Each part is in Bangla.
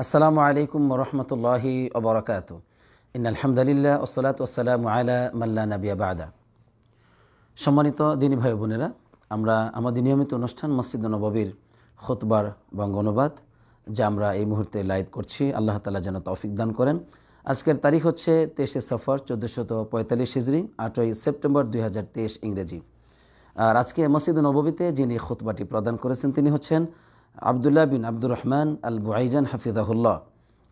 আসসালামু আলাইকুম রহমতুল্লাহি অবরাকাত ইন আলহামদুলিল্লাহ ওসলাত ওসালাম আলা মাল্লা নাবিয়া বাদা সম্মানিত দিনী ভাই বোনেরা আমরা আমাদের নিয়মিত অনুষ্ঠান মসজিদ নববীর খোতবার অনুবাদ যা আমরা এই মুহূর্তে লাইভ করছি আল্লাহ তালা যেন তৌফিক দান করেন আজকের তারিখ হচ্ছে তেইশে সফর চোদ্দোশত পঁয়তাল্লিশ হিজড়ি আটই সেপ্টেম্বর দুই ইংরেজি আর আজকে মসজিদ নববীতে যিনি খোতবাটি প্রদান করেছেন তিনি হচ্ছেন আবদুল্লাহ বিন আব্দুর রহমান আল বুয়াইজান হাফিজাহুল্লাহ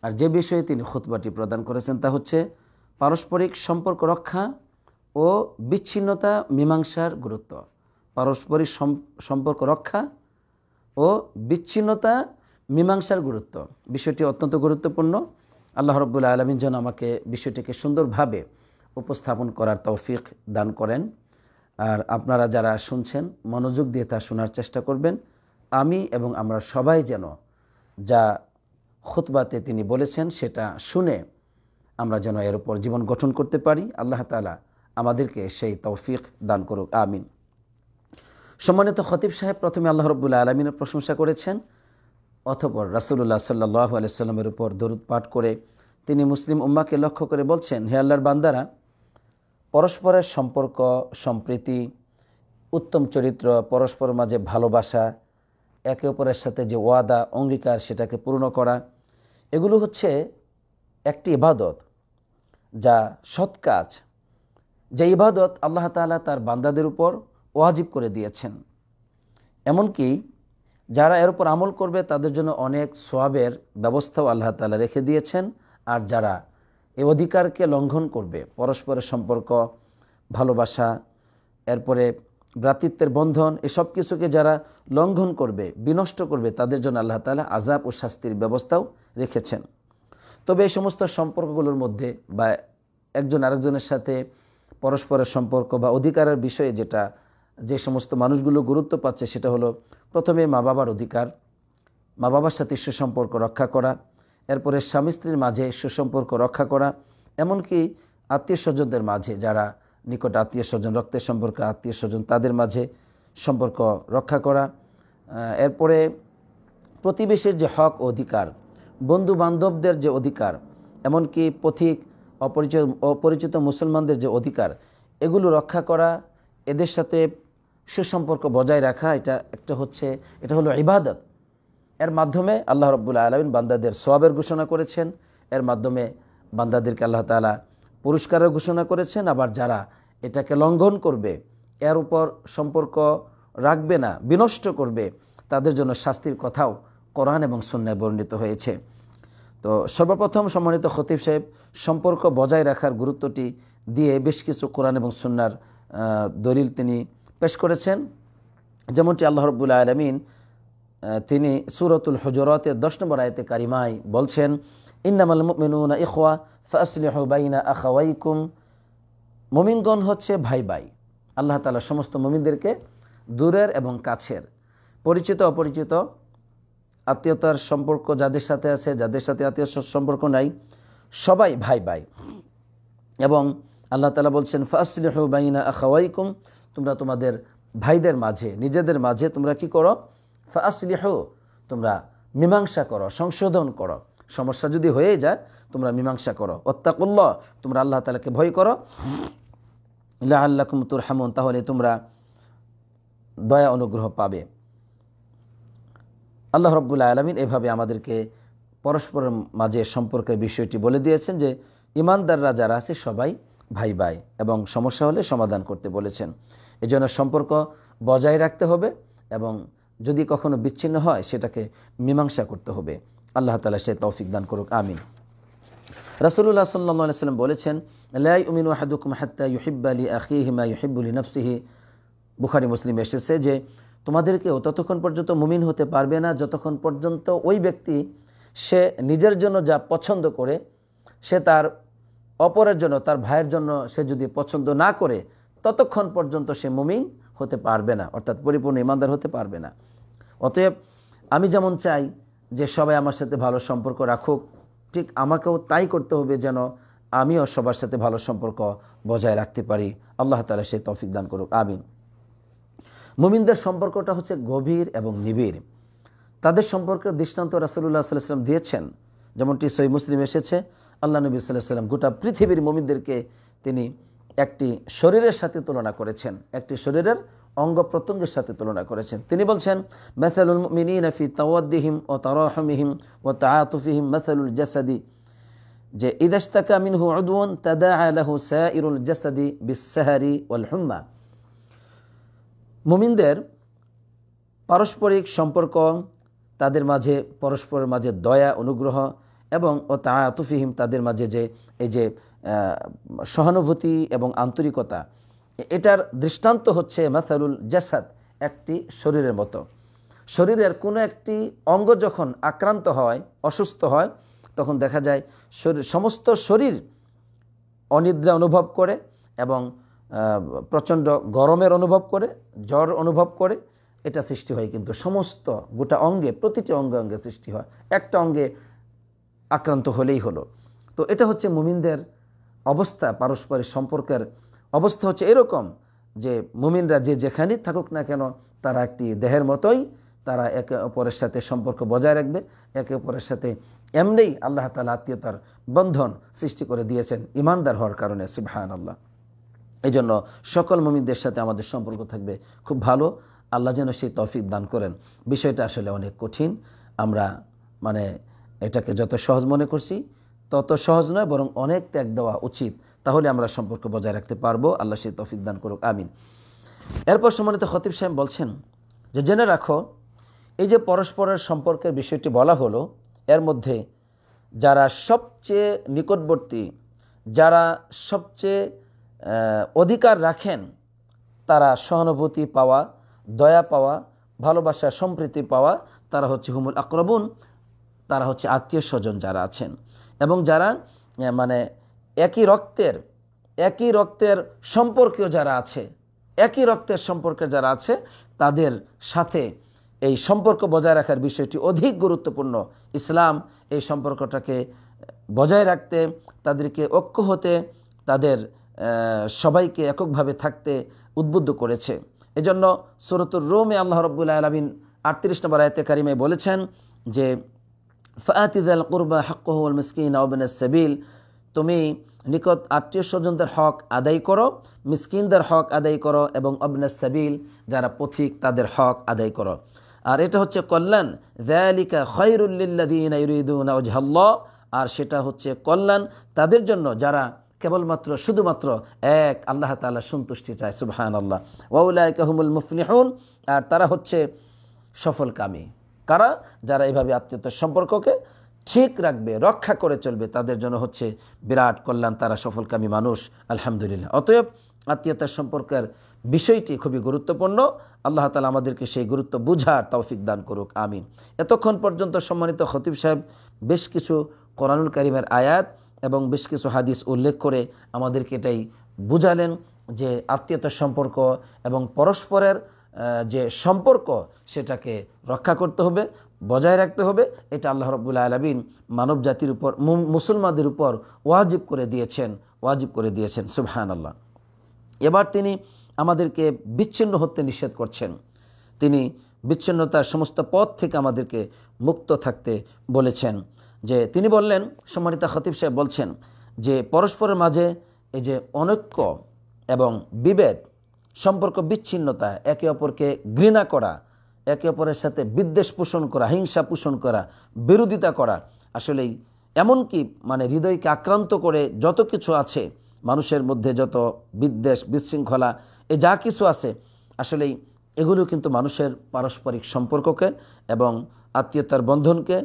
আর যে বিষয়ে তিনি খুতবাটি প্রদান করেছেন তা হচ্ছে পারস্পরিক সম্পর্ক রক্ষা ও বিচ্ছিন্নতা মীমাংসার গুরুত্ব পারস্পরিক সম্পর্ক রক্ষা ও বিচ্ছিন্নতা মীমাংসার গুরুত্ব বিষয়টি অত্যন্ত গুরুত্বপূর্ণ আল্লাহ রব্বুল্লা আলমিন যেন আমাকে বিষয়টিকে সুন্দরভাবে উপস্থাপন করার তৌফিক দান করেন আর আপনারা যারা শুনছেন মনোযোগ দিয়ে তা শোনার চেষ্টা করবেন আমি এবং আমরা সবাই যেন যা খুতবাতে তিনি বলেছেন সেটা শুনে আমরা যেন এর উপর জীবন গঠন করতে পারি আল্লাহ তালা আমাদেরকে সেই তৌফিক দান করুক আমিন সম্মানিত খতিব সাহেব প্রথমে আল্লাহ রব্বুল্লা আলমিনের প্রশংসা করেছেন অথপর রাসুল্লাহ সাল্লাহ আলাইস্লামের উপর দরুদ পাঠ করে তিনি মুসলিম উম্মাকে লক্ষ্য করে বলছেন হে আল্লাহর বান্দারা পরস্পরের সম্পর্ক সম্প্রীতি উত্তম চরিত্র পরস্পর মাঝে ভালোবাসা একে অপরের সাথে যে ওয়াদা অঙ্গীকার সেটাকে পূর্ণ করা এগুলো হচ্ছে একটি ইবাদত যা সৎ কাজ যে ইবাদত আল্লাহ তালা তার বান্দাদের উপর ওয়াজিব করে দিয়েছেন এমনকি যারা এর উপর আমল করবে তাদের জন্য অনেক সোয়াবের ব্যবস্থাও আল্লাহ তালা রেখে দিয়েছেন আর যারা এ অধিকারকে লঙ্ঘন করবে পরস্পরের সম্পর্ক ভালোবাসা এরপরে ভ্রাতৃত্বের বন্ধন এসব কিছুকে যারা লঙ্ঘন করবে বিনষ্ট করবে তাদের জন্য আল্লাহ তালা আজাব ও শাস্তির ব্যবস্থাও রেখেছেন তবে এই সমস্ত সম্পর্কগুলোর মধ্যে বা একজন আরেকজনের সাথে পরস্পরের সম্পর্ক বা অধিকারের বিষয়ে যেটা যে সমস্ত মানুষগুলো গুরুত্ব পাচ্ছে সেটা হলো প্রথমে মা বাবার অধিকার মা বাবার সাথে সুসম্পর্ক রক্ষা করা এরপরে স্বামী স্ত্রীর মাঝে সুসম্পর্ক রক্ষা করা এমনকি আত্মীয় স্বজনদের মাঝে যারা নিকট আত্মীয় স্বজন রক্তের সম্পর্ক আত্মীয় স্বজন তাদের মাঝে সম্পর্ক রক্ষা করা এরপরে প্রতিবেশীর যে হক অধিকার বন্ধু বান্ধবদের যে অধিকার এমনকি পথিক অপরিচিত অপরিচিত মুসলমানদের যে অধিকার এগুলো রক্ষা করা এদের সাথে সুসম্পর্ক বজায় রাখা এটা একটা হচ্ছে এটা হলো ইবাদত এর মাধ্যমে আল্লাহ রব্বুল আলমিন বান্দাদের সোয়াবের ঘোষণা করেছেন এর মাধ্যমে বান্দাদেরকে আল্লাহ তালা পুরস্কারের ঘোষণা করেছেন আবার যারা এটাকে লঙ্ঘন করবে এর উপর সম্পর্ক রাখবে না বিনষ্ট করবে তাদের জন্য শাস্তির কথাও কোরআন এবং সন্ন্যায় বর্ণিত হয়েছে তো সর্বপ্রথম সম্মানিত খতিব সাহেব সম্পর্ক বজায় রাখার গুরুত্বটি দিয়ে বেশ কিছু কোরআন এবং সুন্নার দলিল তিনি পেশ করেছেন যেমনটি আল্লাহ রব্বুল আলমিন তিনি সুরতুল হজরতের দশ নম্বর আয়তে কারিমায় বলছেন ইন্নামাল মিনুনা ইখওয়া ফাসলিহু বাইনা আখাওয়াইকুম মমিনগণ হচ্ছে ভাই ভাই আল্লাহ তালা সমস্ত মমিনদেরকে দূরের এবং কাছের পরিচিত অপরিচিত আত্মীয়তার সম্পর্ক যাদের সাথে আছে যাদের সাথে আত্মীয় সম্পর্ক নাই সবাই ভাই ভাই এবং আল্লাহ তালা বলছেন ফাসলিহু বাইনা আখাওয়াইকুম তোমরা তোমাদের ভাইদের মাঝে নিজেদের মাঝে তোমরা কি করো ফাসলিহ তোমরা মীমাংসা করো সংশোধন করো সমস্যা যদি হয়ে যায় তোমরা মীমাংসা করো অত্যাকুল্ল তোমরা আল্লাহ তালাকে ভয় করো ইল্লাহ আল্লাহ কুমতুর হামুন তাহলে তোমরা দয়া অনুগ্রহ পাবে আল্লাহ রব্বুল আলমিন এভাবে আমাদেরকে পরস্পরের মাঝে সম্পর্কের বিষয়টি বলে দিয়েছেন যে ইমানদাররা যারা আছে সবাই ভাই ভাই এবং সমস্যা হলে সমাধান করতে বলেছেন এজন্য সম্পর্ক বজায় রাখতে হবে এবং যদি কখনো বিচ্ছিন্ন হয় সেটাকে মীমাংসা করতে হবে আল্লাহ তালা সে তৌফিক দান করুক আমিন রাসুল্লাহ সাল্লাম বলেছেন লাই উমিন ওয়াহাদুকুম হাত্তা ইউহিব্বা আলী ইউহিব ইউহিবুলি নফসিহি বুখারি মুসলিম এসেছে যে তোমাদেরকেও ততক্ষণ পর্যন্ত মুমিন হতে পারবে না যতক্ষণ পর্যন্ত ওই ব্যক্তি সে নিজের জন্য যা পছন্দ করে সে তার অপরের জন্য তার ভাইয়ের জন্য সে যদি পছন্দ না করে ততক্ষণ পর্যন্ত সে মুমিন হতে পারবে না অর্থাৎ পরিপূর্ণ ইমানদার হতে পারবে না অতএব আমি যেমন চাই যে সবাই আমার সাথে ভালো সম্পর্ক রাখুক ঠিক আমাকেও তাই করতে হবে যেন আমিও সবার সাথে ভালো সম্পর্ক বজায় রাখতে পারি আল্লাহ তালা সে তফিক দান করুক আমিন মুমিনদের সম্পর্কটা হচ্ছে গভীর এবং নিবিড় তাদের সম্পর্কের দৃষ্টান্ত রাসুল্লাহ সাল্লাম দিয়েছেন যেমনটি সই মুসলিম এসেছে আল্লাহ নবী সাল্লাহ সাল্লাম গোটা পৃথিবীর মমিনদেরকে তিনি একটি শরীরের সাথে তুলনা করেছেন একটি শরীরের অঙ্গ প্রত্যঙ্গের সাথে তুলনা করেছেন তিনি বলছেন মেসালুল নাফি তাওয়াদ্দিহিম ও তারহমিহিম ও তাহাতুফিহিম মেসালুল জাসাদি যে ইদাস্তাকা মিনহু উদুন তাদা আলাহু সাইরুল জাসাদি বিসাহারি ওয়াল হুম্মা মুমিনদের পারস্পরিক সম্পর্ক তাদের মাঝে পরস্পরের মাঝে দয়া অনুগ্রহ এবং ও তাহাতুফিহিম তাদের মাঝে যে এই যে সহানুভূতি এবং আন্তরিকতা এটার দৃষ্টান্ত হচ্ছে মাসারুল জাসাদ একটি শরীরের মতো শরীরের কোনো একটি অঙ্গ যখন আক্রান্ত হয় অসুস্থ হয় তখন দেখা যায় শরীর সমস্ত শরীর অনিদ্রা অনুভব করে এবং প্রচণ্ড গরমের অনুভব করে জ্বর অনুভব করে এটা সৃষ্টি হয় কিন্তু সমস্ত গোটা অঙ্গে প্রতিটি অঙ্গে অঙ্গে সৃষ্টি হয় একটা অঙ্গে আক্রান্ত হলেই হলো তো এটা হচ্ছে মুমিনদের অবস্থা পারস্পরিক সম্পর্কের অবস্থা হচ্ছে এরকম যে মুমিনরা যে যেখানেই থাকুক না কেন তারা একটি দেহের মতোই তারা একে অপরের সাথে সম্পর্ক বজায় রাখবে একে অপরের সাথে এমনিই আল্লাহ তালা আত্মীয়তার বন্ধন সৃষ্টি করে দিয়েছেন ইমানদার হওয়ার কারণে ভায়ান আল্লাহ এই জন্য সকল মুমিনদের সাথে আমাদের সম্পর্ক থাকবে খুব ভালো আল্লাহ যেন সেই তফিক দান করেন বিষয়টা আসলে অনেক কঠিন আমরা মানে এটাকে যত সহজ মনে করছি তত সহজ নয় বরং অনেক ত্যাগ দেওয়া উচিত তাহলে আমরা সম্পর্ক বজায় রাখতে পারবো আল্লাহ সেই তফিক দান করুক আমিন এরপর সম্মানিত খতিব সাহেব বলছেন যে জেনে রাখো এই যে পরস্পরের সম্পর্কের বিষয়টি বলা হলো এর মধ্যে যারা সবচেয়ে নিকটবর্তী যারা সবচেয়ে অধিকার রাখেন তারা সহানুভূতি পাওয়া দয়া পাওয়া ভালোবাসা সম্প্রীতি পাওয়া তারা হচ্ছে হুমুল আক্রমণ তারা হচ্ছে আত্মীয় স্বজন যারা আছেন এবং যারা মানে একই রক্তের একই রক্তের সম্পর্কীয় যারা আছে একই রক্তের সম্পর্কে যারা আছে তাদের সাথে এই সম্পর্ক বজায় রাখার বিষয়টি অধিক গুরুত্বপূর্ণ ইসলাম এই সম্পর্কটাকে বজায় রাখতে তাদেরকে ঐক্য হতে তাদের সবাইকে এককভাবে থাকতে উদ্বুদ্ধ করেছে এজন্য সুরতুর রোমে আল্লাহ রব্বুল আলমিন আটত্রিশ নম্বর আয়তে কারিমে বলেছেন যে ফাতিদাল কুরবা হল মিসকিন আবিন সাবিল তুমি নিকট আত্মীয় স্বজনদের হক আদায় করো মিসকিনদের হক আদায় করো এবং অবনাস সাবিল যারা পথিক তাদের হক আদায় করো আর এটা হচ্ছে কল্যাণ দয়ালিকা খৈরুল্লিল্লাদিন আর সেটা হচ্ছে কল্যাণ তাদের জন্য যারা কেবলমাত্র শুধুমাত্র এক আল্লাহ তালা সন্তুষ্টি চায় সুবাহান আল্লাহ ওউলায় কাহমুল মুফলিহন আর তারা হচ্ছে সফলকামী কারা যারা এভাবে আত্মীয়তার সম্পর্ককে ঠিক রাখবে রক্ষা করে চলবে তাদের জন্য হচ্ছে বিরাট কল্যাণ তারা সফলকামী মানুষ আলহামদুলিল্লাহ অতএব আত্মীয়তার সম্পর্কের বিষয়টি খুবই গুরুত্বপূর্ণ আল্লাহ তালা আমাদেরকে সেই গুরুত্ব বুঝার তৌফিক দান করুক আমিন এতক্ষণ পর্যন্ত সম্মানিত খতিব সাহেব বেশ কিছু কোরআনুল করিমের আয়াত এবং বেশ কিছু হাদিস উল্লেখ করে আমাদেরকে এটাই বুঝালেন যে আত্মীয়তার সম্পর্ক এবং পরস্পরের যে সম্পর্ক সেটাকে রক্ষা করতে হবে বজায় রাখতে হবে এটা আল্লাহ রব্বুল্লা আলমিন মানব জাতির উপর মুসলমানদের উপর ওয়াজিব করে দিয়েছেন ওয়াজিব করে দিয়েছেন সুবহান আল্লাহ এবার তিনি আমাদেরকে বিচ্ছিন্ন হতে নিষেধ করছেন তিনি বিচ্ছিন্নতার সমস্ত পথ থেকে আমাদেরকে মুক্ত থাকতে বলেছেন যে তিনি বললেন সম্মানিতা খতিব সাহেব বলছেন যে পরস্পরের মাঝে এই যে অনৈক্য এবং বিভেদ সম্পর্ক বিচ্ছিন্নতা একে অপরকে ঘৃণা করা একে অপরের সাথে বিদ্বেষ পোষণ করা হিংসা পোষণ করা বিরোধিতা করা আসলেই এমনকি মানে হৃদয়কে আক্রান্ত করে যত কিছু আছে মানুষের মধ্যে যত বিদ্বেষ বিশৃঙ্খলা এ যা কিছু আছে আসলেই এগুলো কিন্তু মানুষের পারস্পরিক সম্পর্ককে এবং আত্মীয়তার বন্ধনকে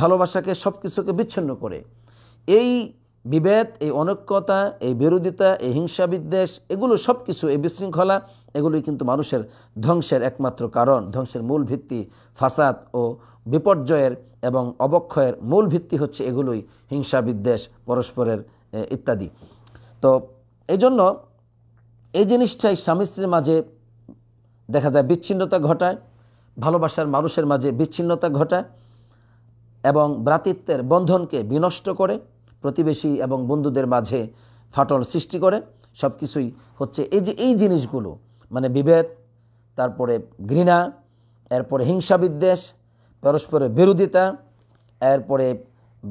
ভালোবাসাকে সব কিছুকে বিচ্ছিন্ন করে এই বিভেদ এই অনৈক্যতা এই বিরোধিতা এই হিংসা বিদ্বেষ এগুলো সব কিছু এই বিশৃঙ্খলা এগুলোই কিন্তু মানুষের ধ্বংসের একমাত্র কারণ ধ্বংসের মূল ভিত্তি ফাসাদ ও বিপর্যয়ের এবং অবক্ষয়ের মূল ভিত্তি হচ্ছে এগুলোই হিংসা বিদ্বেষ পরস্পরের ইত্যাদি তো এই জন্য এই জিনিসটাই স্বামী স্ত্রীর মাঝে দেখা যায় বিচ্ছিন্নতা ঘটায় ভালোবাসার মানুষের মাঝে বিচ্ছিন্নতা ঘটায় এবং ভ্রাতৃত্বের বন্ধনকে বিনষ্ট করে প্রতিবেশী এবং বন্ধুদের মাঝে ফাটল সৃষ্টি করে সব কিছুই হচ্ছে এই যে এই জিনিসগুলো মানে বিভেদ তারপরে ঘৃণা এরপরে হিংসা বিদ্বেষ পরস্পরের বিরোধিতা এরপরে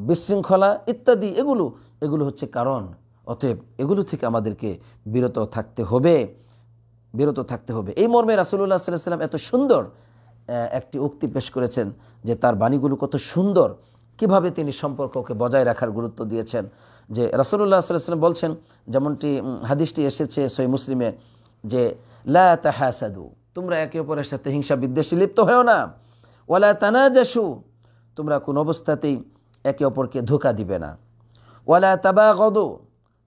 বিশৃঙ্খলা ইত্যাদি এগুলো এগুলো হচ্ছে কারণ অতএব এগুলো থেকে আমাদেরকে বিরত থাকতে হবে বিরত থাকতে হবে এই মর্মে রাসুল্লাহ সাল্লাহ সাল্লাম এত সুন্দর একটি উক্তি পেশ করেছেন যে তার বাণীগুলো কত সুন্দর কিভাবে তিনি সম্পর্ককে বজায় রাখার গুরুত্ব দিয়েছেন যে রাসুল্লাহ সাল্লাম বলছেন যেমনটি হাদিসটি এসেছে সই মুসলিমে যে লা তোমরা একে অপরের সাথে হিংসা বিদ্বেষে লিপ্ত হয়েও না ওয়ালা যাসু তোমরা কোন অবস্থাতেই একে অপরকে ধোকা দিবে না ওয়ালা গদ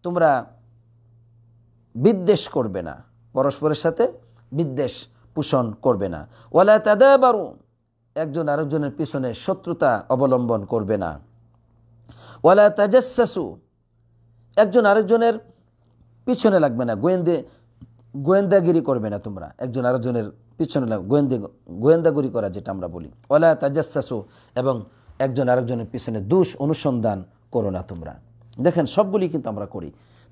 তোমরা বিদ্বেষ করবে না পরস্পরের সাথে বিদ্বেষ পোষণ করবে না ওয়ালা বারু একজন আরেকজনের পিছনে শত্রুতা অবলম্বন করবে না ওয়ালা তাজাসু একজন আরেকজনের পিছনে লাগবে না গোয়েন্দে গোয়েন্দাগিরি করবে না তোমরা একজন আরেকজনের পিছনে গোয়েন্দে গোয়েন্দাগিরি করা যেটা আমরা বলি ওলা তাজাসু এবং একজন আরেকজনের পিছনে দোষ অনুসন্ধান করো না তোমরা দেখেন সবগুলি কিন্তু আমরা করি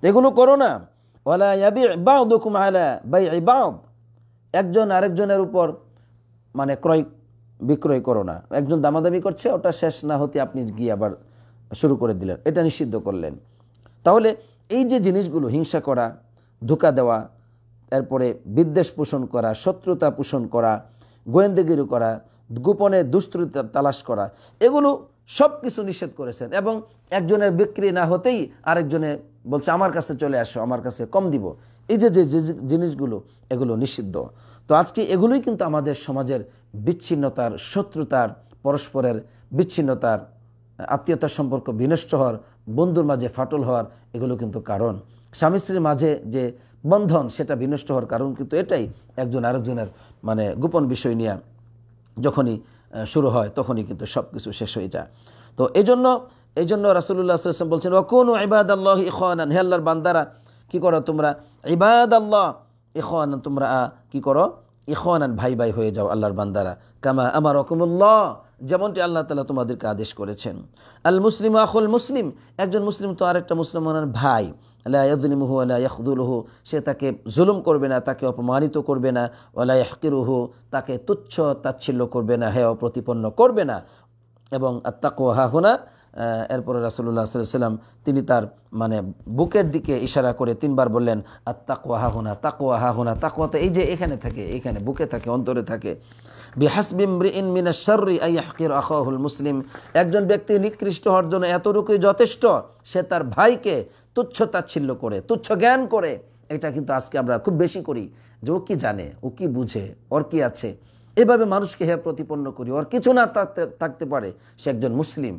এগুলো করো না ওলা ইয়াবি বাউদুকুম আলা বাই একজন আরেকজনের উপর মানে ক্রয় বিক্রয় করো না একজন দামাদামি করছে ওটা শেষ না হতে আপনি গিয়ে আবার শুরু করে দিলেন এটা নিষিদ্ধ করলেন তাহলে এই যে জিনিসগুলো হিংসা করা ধোকা দেওয়া তারপরে বিদ্বেষ পোষণ করা শত্রুতা পোষণ করা গোয়েন্দাগিরি করা গোপনে দুষ্ট্রুতা তালাশ করা এগুলো সব কিছু নিষেধ করেছেন এবং একজনের বিক্রি না হতেই আরেকজনে বলছে আমার কাছে চলে আসো আমার কাছে কম দিব এই যে যে জিনিসগুলো এগুলো নিষিদ্ধ তো আজকে এগুলোই কিন্তু আমাদের সমাজের বিচ্ছিন্নতার শত্রুতার পরস্পরের বিচ্ছিন্নতার আত্মীয়তার সম্পর্ক বিনষ্ট হওয়ার বন্ধুর মাঝে ফাটল হওয়ার এগুলো কিন্তু কারণ স্বামী স্ত্রীর মাঝে যে বন্ধন সেটা বিনষ্ট হওয়ার কারণ কিন্তু এটাই একজন আরেকজনের মানে গোপন বিষয় নিয়ে যখনই শুরু হয় তখনই কিন্তু সব কিছু শেষ হয়ে যায় তো এই জন্য এই জন্য রাসুল্লাহ বলছেন অকুন ইবাদ আল্লাহ ইখান হে আল্লাহর বান্দারা কী করো তোমরা ইবাদ আল্লাহ ইখন তোমরা কি করো ইখন ভাই ভাই হয়ে যাও আল্লাহর বান্দারা কামা আমার রকমুল্লাহ যেমনটি আল্লাহ তালা তোমাদেরকে আদেশ করেছেন আল মুসলিম আখুল মুসলিম একজন মুসলিম তো আরেকটা মুসলমানের ভাই আল্লাহ আল্লাহ ইয়াহদুলহু সে তাকে জুলুম করবে না তাকে অপমানিত করবে না আল্লাহ ইয়াহকিরুহু তাকে তুচ্ছ তাচ্ছিল্য করবে না হেয় প্রতিপন্ন করবে না এবং আত্মাকো হাহুনা এরপরে রাসুল্লাহ সাল্লাম তিনি তার মানে বুকের দিকে ইশারা করে তিনবার বললেন আর তাকুয়া হাহুনা তাকুয়া হাহুনা তাকুয়া তো এই যে এখানে থাকে এখানে বুকে থাকে অন্তরে থাকে মুসলিম একজন ব্যক্তি নিকৃষ্ট হওয়ার জন্য এতটুকুই যথেষ্ট সে তার ভাইকে তুচ্ছ তাচ্ছিল্য করে তুচ্ছ জ্ঞান করে এটা কিন্তু আজকে আমরা খুব বেশি করি যে ও কি জানে ও কি বুঝে ওর কি আছে এভাবে মানুষকে হে প্রতিপন্ন করি ওর কিছু না থাকতে পারে সে একজন মুসলিম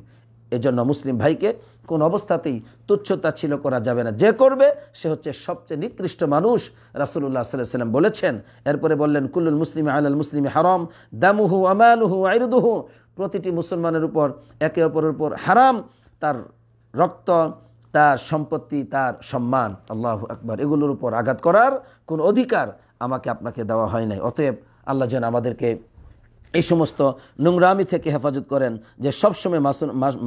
এজন্য মুসলিম ভাইকে কোন অবস্থাতেই তুচ্ছতা ছিল করা যাবে না যে করবে সে হচ্ছে সবচেয়ে নিকৃষ্ট মানুষ রাসুল্লাহ সাল্লাহ সাল্লাম বলেছেন এরপরে বললেন কুল্লুল মুসলিম আল মুসলিম হারম দামুহু আমালুহু আইরুদুহু প্রতিটি মুসলমানের উপর একে অপরের উপর হারাম তার রক্ত তার সম্পত্তি তার সম্মান আল্লাহ আকবর এগুলোর উপর আঘাত করার কোন অধিকার আমাকে আপনাকে দেওয়া হয় নাই অতএব আল্লাহ যেন আমাদেরকে এই সমস্ত নোংরামি থেকে হেফাজত করেন যে সবসময়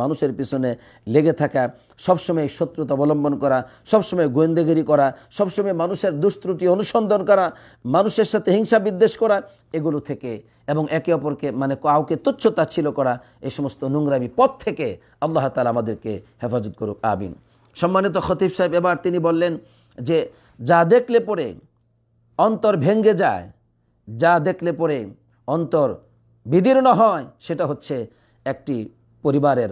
মানুষের পিছনে লেগে থাকা সবসময় শত্রুতা অবলম্বন করা সবসময় গোয়েন্দাগিরি করা সবসময় মানুষের দুষ্ত্রুটি অনুসন্ধান করা মানুষের সাথে হিংসা বিদ্বেষ করা এগুলো থেকে এবং একে অপরকে মানে কাউকে তুচ্ছতা ছিল করা এই সমস্ত নোংরামি পথ থেকে আল্লাহ তালা আমাদেরকে হেফাজত করুক আবিন সম্মানিত খতিফ সাহেব এবার তিনি বললেন যে যা দেখলে পরে অন্তর ভেঙ্গে যায় যা দেখলে পরে অন্তর বিদীর্ণ হয় সেটা হচ্ছে একটি পরিবারের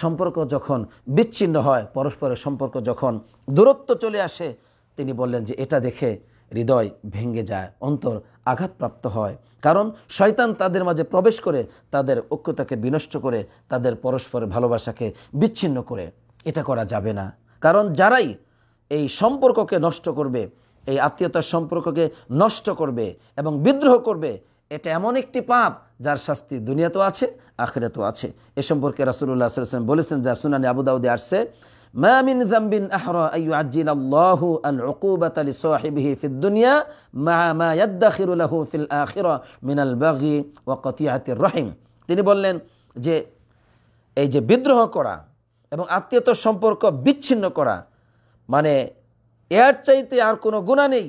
সম্পর্ক যখন বিচ্ছিন্ন হয় পরস্পরের সম্পর্ক যখন দূরত্ব চলে আসে তিনি বললেন যে এটা দেখে হৃদয় ভেঙে যায় অন্তর আঘাতপ্রাপ্ত হয় কারণ শয়তান তাদের মাঝে প্রবেশ করে তাদের ঐক্যতাকে বিনষ্ট করে তাদের পরস্পরের ভালোবাসাকে বিচ্ছিন্ন করে এটা করা যাবে না কারণ যারাই এই সম্পর্ককে নষ্ট করবে এই আত্মীয়তার সম্পর্ককে নষ্ট করবে এবং বিদ্রোহ করবে এটা এমন একটি পাপ যার শাস্তি দুনিয়াতেও আছে আখেরাতেও আছে এ সম্পর্কে রাসুল্লাহ সাল্লাম বলেছেন যা সুনানি আবুদাউদ্দি আসছে মামিন জাম্বিন আলি দুনিয়া মা ফিল বাগি রহিম তিনি বললেন যে এই যে বিদ্রোহ করা এবং আত্মীয়তার সম্পর্ক বিচ্ছিন্ন করা মানে এর চাইতে আর কোনো গুণা নেই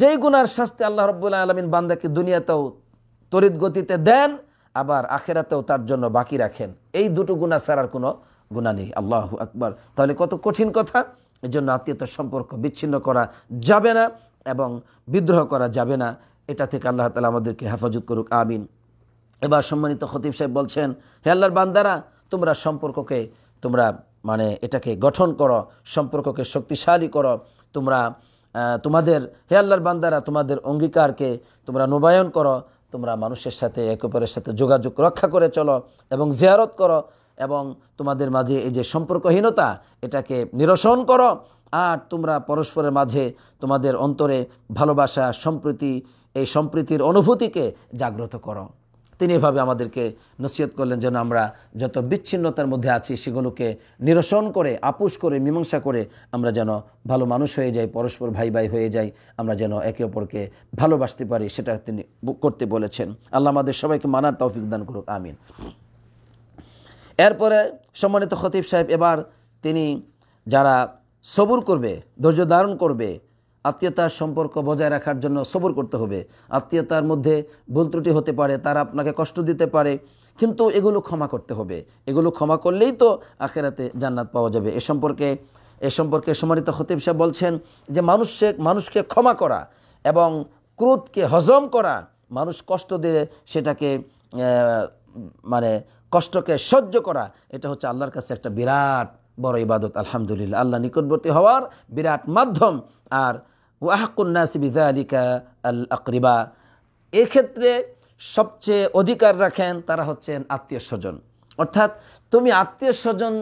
যেই গুনার শাস্তি আল্লাহ রব্বুল্লাহ আলমিন বান্দাকে দুনিয়াতেও তরিত গতিতে দেন আবার আখেরাতেও তার জন্য বাকি রাখেন এই দুটো গুণা ছাড়ার কোনো গুণা নেই আল্লাহ আকবার তাহলে কত কঠিন কথা এই জন্য আত্মীয়তার সম্পর্ক বিচ্ছিন্ন করা যাবে না এবং বিদ্রোহ করা যাবে না এটা থেকে আল্লাহ তালা আমাদেরকে হেফাজত করুক আমিন এবার সম্মানিত খতিব সাহেব বলছেন হে আল্লাহর বান্দারা তোমরা সম্পর্ককে তোমরা মানে এটাকে গঠন করো সম্পর্ককে শক্তিশালী করো তোমরা তোমাদের হে আল্লাহর বান্দারা তোমাদের অঙ্গীকারকে তোমরা নবায়ন করো তোমরা মানুষের সাথে এক অপরের সাথে যোগাযোগ রক্ষা করে চলো এবং জিয়ারত করো এবং তোমাদের মাঝে এই যে সম্পর্কহীনতা এটাকে নিরসন করো আর তোমরা পরস্পরের মাঝে তোমাদের অন্তরে ভালোবাসা সম্প্রীতি এই সম্প্রীতির অনুভূতিকে জাগ্রত করো তিনি এভাবে আমাদেরকে নসিহত করলেন যেন আমরা যত বিচ্ছিন্নতার মধ্যে আছি সেগুলোকে নিরসন করে আপুষ করে মীমাংসা করে আমরা যেন ভালো মানুষ হয়ে যাই পরস্পর ভাই ভাই হয়ে যাই আমরা যেন একে অপরকে ভালোবাসতে পারি সেটা তিনি করতে বলেছেন আল্লাহ আমাদের সবাইকে মানার তৌফিক দান করুক আমিন এরপরে সম্মানিত খতিব সাহেব এবার তিনি যারা সবুর করবে ধৈর্য ধারণ করবে আত্মীয়তার সম্পর্ক বজায় রাখার জন্য সবর করতে হবে আত্মীয়তার মধ্যে ভুল ত্রুটি হতে পারে তারা আপনাকে কষ্ট দিতে পারে কিন্তু এগুলো ক্ষমা করতে হবে এগুলো ক্ষমা করলেই তো আখেরাতে জান্নাত পাওয়া যাবে এ সম্পর্কে এ সম্পর্কে সমানিত হতিব সাহেব বলছেন যে মানুষকে মানুষকে ক্ষমা করা এবং ক্রোধকে হজম করা মানুষ কষ্ট দিয়ে সেটাকে মানে কষ্টকে সহ্য করা এটা হচ্ছে আল্লাহর কাছে একটা বিরাট বড় ইবাদত আলহামদুলিল্লাহ আল্লাহ নিকটবর্তী হওয়ার বিরাট মাধ্যম আর ওয়াহকুন্নাসিবিদা আলিকা আল আকরিবা এক্ষেত্রে সবচেয়ে অধিকার রাখেন তারা হচ্ছেন আত্মীয় স্বজন অর্থাৎ তুমি আত্মীয় স্বজন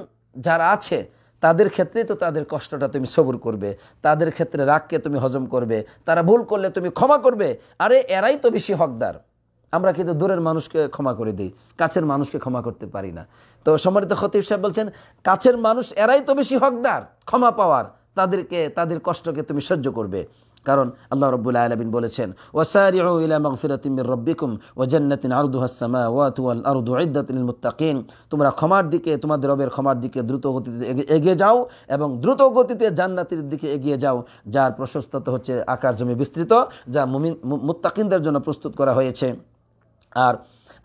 যারা আছে তাদের ক্ষেত্রে তো তাদের কষ্টটা তুমি সবুর করবে তাদের ক্ষেত্রে রাগকে তুমি হজম করবে তারা ভুল করলে তুমি ক্ষমা করবে আরে এরাই তো বেশি হকদার আমরা কিন্তু দূরের মানুষকে ক্ষমা করে দিই কাছের মানুষকে ক্ষমা করতে পারি না তো সম্মানিত খতিব সাহেব বলছেন কাছের মানুষ এরাই তো বেশি হকদার ক্ষমা পাওয়ার তাদেরকে তাদের কষ্টকে তুমি সহ্য করবে কারণ আল্লাহ রব্বুল আলমিন বলেছেন ওয়াসারিউ ইলা মাগফিরাতিমির রব্বিকুম ও জান্নাতিন আরদুহাসমা ওয়াতুয়াল আরদু ইদ্দাতিল মুত্তাকিন তোমরা ক্ষমার দিকে তোমাদের রবের ক্ষমার দিকে দ্রুত গতিতে এগিয়ে যাও এবং দ্রুত গতিতে জান্নাতির দিকে এগিয়ে যাও যার প্রশস্ততা হচ্ছে আকার জমি বিস্তৃত যা মুমিন মুত্তাকিনদের জন্য প্রস্তুত করা হয়েছে আর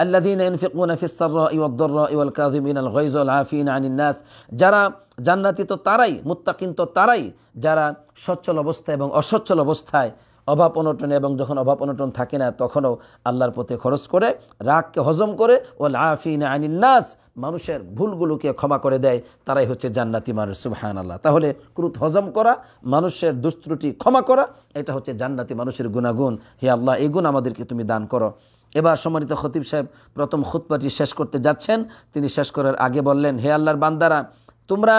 আল্লাদিন ইনফিকুন ফিসর্রা ইউদ্দর্রা ইউল কাজিমিন আল গৈজল আফিন আনিন্নাস যারা জান্নাতি তো তারাই মুত্তাকিন তো তারাই যারা সচ্ছল অবস্থা এবং অসচ্ছল অবস্থায় অভাব অনটনে এবং যখন অভাব অনটন থাকে না তখনও আল্লাহর পথে খরচ করে রাগকে হজম করে ও লাফিন আনিন্নাস মানুষের ভুলগুলোকে ক্ষমা করে দেয় তারাই হচ্ছে জান্নাতি মানুষ সুবাহান আল্লাহ তাহলে ক্রুত হজম করা মানুষের দুস্ত্রুটি ক্ষমা করা এটা হচ্ছে জান্নাতি মানুষের গুণাগুণ হে আল্লাহ এই গুণ আমাদেরকে তুমি দান করো এবার সম্মানিত খতিব সাহেব প্রথম খুতবাটি শেষ করতে যাচ্ছেন তিনি শেষ করার আগে বললেন হে আল্লাহর বান্দারা তোমরা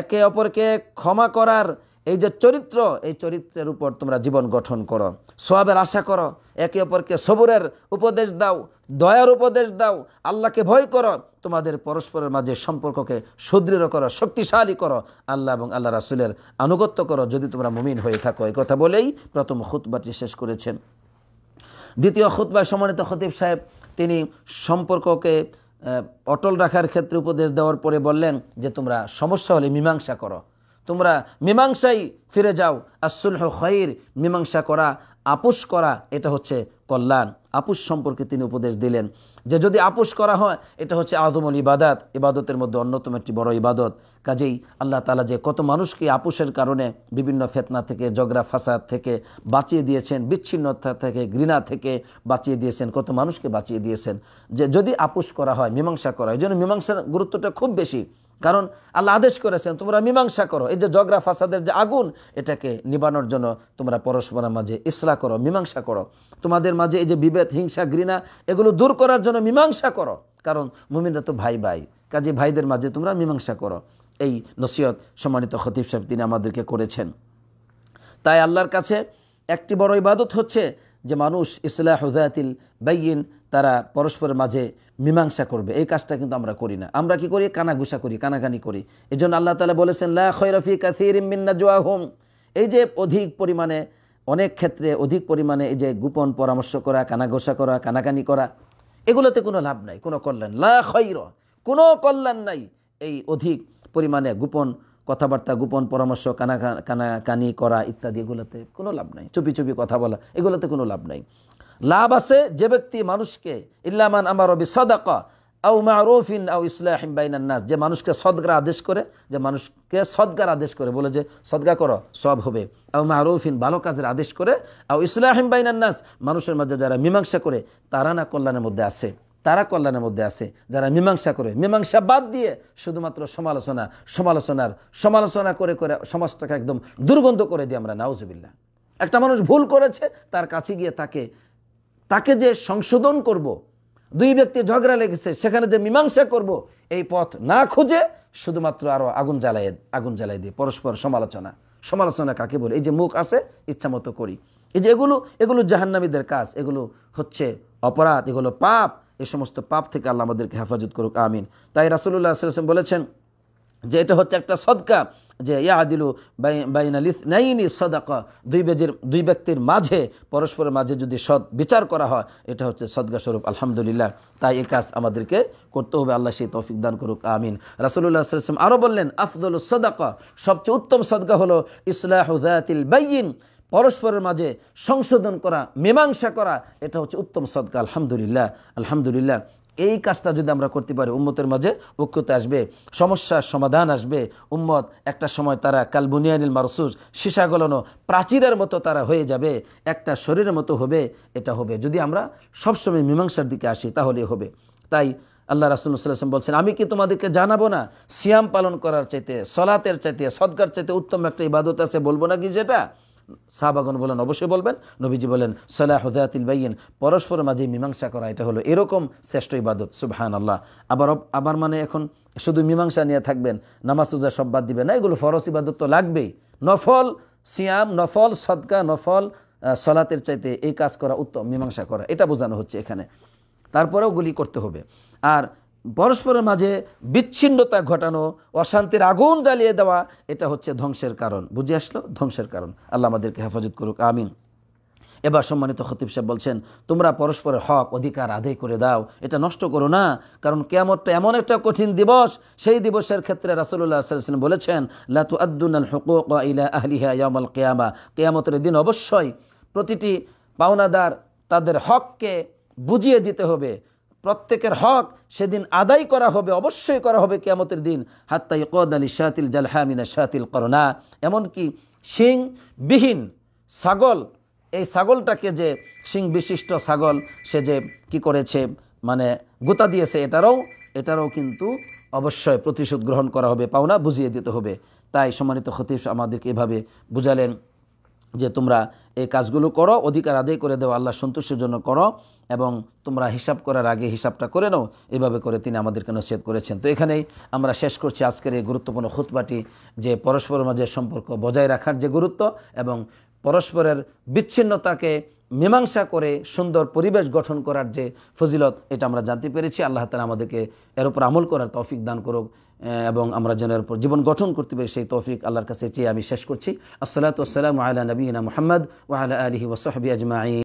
একে অপরকে ক্ষমা করার এই যে চরিত্র এই চরিত্রের উপর তোমরা জীবন গঠন করো সোয়াবের আশা করো একে অপরকে সবুরের উপদেশ দাও দয়ার উপদেশ দাও আল্লাহকে ভয় করো তোমাদের পরস্পরের মাঝে সম্পর্ককে সুদৃঢ় করো শক্তিশালী করো আল্লাহ এবং আল্লাহ রাসুলের আনুগত্য করো যদি তোমরা মুমিন হয়ে থাকো এই কথা বলেই প্রথম খুতবাটি শেষ করেছেন দ্বিতীয় খুতবায় সম্মানিত খতিব সাহেব তিনি সম্পর্ককে অটল রাখার ক্ষেত্রে উপদেশ দেওয়ার পরে বললেন যে তোমরা সমস্যা হলে মীমাংসা করো তোমরা মীমাংসাই ফিরে যাও আসুল খয়ের মীমাংসা করা আপোষ করা এটা হচ্ছে কল্যাণ আপুস সম্পর্কে তিনি উপদেশ দিলেন যে যদি আপুষ করা হয় এটা হচ্ছে আদমল ইবাদাত ইবাদতের মধ্যে অন্যতম একটি বড় ইবাদত কাজেই আল্লাহ তালা যে কত মানুষকে আপুষের কারণে বিভিন্ন ফেতনা থেকে জগরা ফাসাদ থেকে বাঁচিয়ে দিয়েছেন বিচ্ছিন্নতা থেকে ঘৃণা থেকে বাঁচিয়ে দিয়েছেন কত মানুষকে বাঁচিয়ে দিয়েছেন যে যদি আপুস করা হয় মীমাংসা করা হয় জন্য মীমাংসার গুরুত্বটা খুব বেশি কারণ আল্লাহ আদেশ করেছেন তোমরা মীমাংসা করো এই যে জগরা ফাসাদের যে আগুন এটাকে নিবানোর জন্য তোমরা পরস্পরের মাঝে ইসলা করো মীমাংসা করো তোমাদের মাঝে এই যে বিভেদ হিংসা ঘৃণা এগুলো দূর করার জন্য মীমাংসা করো কারণ মুমিনরা তো ভাই ভাই কাজে ভাইদের মাঝে তোমরা মীমাংসা করো এই নসিহত সম্মানিত খতিফ সাহেব তিনি আমাদেরকে করেছেন তাই আল্লাহর কাছে একটি বড় ইবাদত হচ্ছে যে মানুষ ইসলাহ হুদায়াতিল বাইন তারা পরস্পরের মাঝে মীমাংসা করবে এই কাজটা কিন্তু আমরা করি না আমরা কি করি কানাগুসা করি কানাকানি করি এই জন্য আল্লাহ তালা বলেছেন লা কাসির মিন্না জোয়া এই যে অধিক পরিমাণে অনেক ক্ষেত্রে অধিক পরিমাণে এই যে গোপন পরামর্শ করা কানাঘোষা করা কানাকানি করা এগুলোতে কোনো লাভ নাই কোনো কল্যাণ লা খৈর কোনো কল্যাণ নাই এই অধিক পরিমাণে গোপন কথাবার্তা গোপন পরামর্শ কানা কানা কানি করা ইত্যাদি এগুলোতে কোনো লাভ নাই চুপি চুপি কথা বলা এগুলোতে কোনো লাভ নাই লাভ আছে যে ব্যক্তি মানুষকে ইল্লামান আমার সদাকা আউ মারুফিন আউ ইসলাহিম বাইনান্নাস যে মানুষকে সদগার আদেশ করে যে মানুষকে সদগার আদেশ করে বলে যে সদগা করো সব হবে আউ মারুফিন ভালো কাজের আদেশ করে আউ ইসলাহিম বাইনান্নাস মানুষের মাঝে যারা মীমাংসা করে তারা না কল্যাণের মধ্যে আসে তারা কল্যাণের মধ্যে আসে যারা মীমাংসা করে মীমাংসা বাদ দিয়ে শুধুমাত্র সমালোচনা সমালোচনার সমালোচনা করে করে সমাজটাকে একদম দুর্গন্ধ করে দিয়ে আমরা নাউজবিল্লা একটা মানুষ ভুল করেছে তার কাছে গিয়ে তাকে তাকে যে সংশোধন করব। দুই ব্যক্তি ঝগড়া লেগেছে সেখানে যে মীমাংসা করব। এই পথ না খুঁজে শুধুমাত্র আরও আগুন জ্বালায় আগুন জ্বালাই দিয়ে পরস্পর সমালোচনা সমালোচনা কাকে বলে এই যে মুখ আছে ইচ্ছা মতো করি এই যে এগুলো এগুলো জাহান্নামীদের কাজ এগুলো হচ্ছে অপরাধ এগুলো পাপ এই সমস্ত পাপ থেকে আল্লাহ আমাদেরকে হেফাজত করুক আমিন তাই রাসুল্লাহ বলেছেন যে এটা হচ্ছে একটা সদকা যে ইয়া আদিলু নাইনি সদাকা দুই বেজির দুই ব্যক্তির মাঝে পরস্পরের মাঝে যদি সৎ বিচার করা হয় এটা হচ্ছে সদগা স্বরূপ আলহামদুলিল্লাহ তাই এ কাজ আমাদেরকে করতে হবে আল্লাহ সেই তৌফিক দান করুক আমিন রাসুল্লাহ সাল্লাম আরও বললেন আফদুল সদাকা সবচেয়ে উত্তম সদগা হলো ইসলাহুদাতিল বাইন পরস্পরের মাঝে সংশোধন করা মীমাংসা করা এটা হচ্ছে উত্তম সদকা আলহামদুলিল্লাহ আলহামদুলিল্লাহ এই কাজটা যদি আমরা করতে পারি উম্মতের মাঝে ঐক্যতা আসবে সমস্যার সমাধান আসবে উম্মত একটা সময় তারা কালবুনিয়ানিল মারসুস সীসা গলানো প্রাচীরের মতো তারা হয়ে যাবে একটা শরীরের মতো হবে এটা হবে যদি আমরা সবসময় মীমাংসার দিকে আসি তাহলে হবে তাই আল্লাহ রাসুল্লাহাম বলছেন আমি কি তোমাদেরকে জানাবো না সিয়াম পালন করার চাইতে সলাতের চাইতে সৎকার চাইতে উত্তম একটা ইবাদত আছে বলবো না কি যেটা সাহাবাগন বলেন অবশ্যই বলবেন নবীজি বলেন সালাহ হুদায়াতিল বাইন পরস্পর মাঝে মীমাংসা করা এটা হলো এরকম শ্রেষ্ঠ ইবাদত সুবহান আল্লাহ আবার আবার মানে এখন শুধু মীমাংসা নিয়ে থাকবেন নামাজ তুজা সব বাদ দিবেন না এগুলো ফরস ইবাদত তো লাগবেই নফল সিয়াম নফল সদকা নফল সলাতের চাইতে এই কাজ করা উত্তম মীমাংসা করা এটা বোঝানো হচ্ছে এখানে তারপরেও গুলি করতে হবে আর পরস্পরের মাঝে বিচ্ছিন্নতা ঘটানো অশান্তির আগুন জ্বালিয়ে দেওয়া এটা হচ্ছে ধ্বংসের কারণ বুঝে আসলো ধ্বংসের কারণ আল্লাহ আমাদেরকে হেফাজত করুক আমিন এবার সম্মানিত খতিব সাহেব বলছেন তোমরা পরস্পরের হক অধিকার আদায় করে দাও এটা নষ্ট করো না কারণ কেয়ামতটা এমন একটা কঠিন দিবস সেই দিবসের ক্ষেত্রে রাসুল্লাহ সাল্লাম বলেছেন লাতু আদ্দুনাল হকুক ইলা আহলিহা ইয়ামাল কেয়ামা কেয়ামতের দিন অবশ্যই প্রতিটি পাওনাদার তাদের হককে বুঝিয়ে দিতে হবে প্রত্যেকের হক সেদিন আদায় করা হবে অবশ্যই করা হবে কেয়ামতের দিন হাত্তাই কদ আলী শাহাতিল জালহামিনা শাহাতিল করোনা এমনকি শিং বিহীন ছাগল এই ছাগলটাকে যে শিং বিশিষ্ট ছাগল সে যে কি করেছে মানে গোতা দিয়েছে এটারও এটারও কিন্তু অবশ্যই প্রতিশোধ গ্রহণ করা হবে পাওনা বুঝিয়ে দিতে হবে তাই সম্মানিত খতিফ আমাদেরকে এভাবে বুঝালেন যে তোমরা এই কাজগুলো করো অধিকার আদায় করে দেওয়া আল্লাহ সন্তুষ্টের জন্য করো এবং তোমরা হিসাব করার আগে হিসাবটা করে নাও এভাবে করে তিনি আমাদেরকে নসিহত করেছেন তো এখানেই আমরা শেষ করছি আজকের এই গুরুত্বপূর্ণ খুতবাটি যে পরস্পরের মাঝে সম্পর্ক বজায় রাখার যে গুরুত্ব এবং পরস্পরের বিচ্ছিন্নতাকে মীমাংসা করে সুন্দর পরিবেশ গঠন করার যে ফজিলত এটা আমরা জানতে পেরেছি আল্লাহ তালা আমাদেরকে এর উপর আমল করার তৌফিক দান করুক এবং আমরা যেন জীবন গঠন করতে পারি সেই তৌফিক আল্লাহর কাছে চেয়ে আমি শেষ করছি আসসালাত আসসালাম আলা নবীনা মোহাম্মদ ওয়াহ আলহি ওসহাবি আজমাই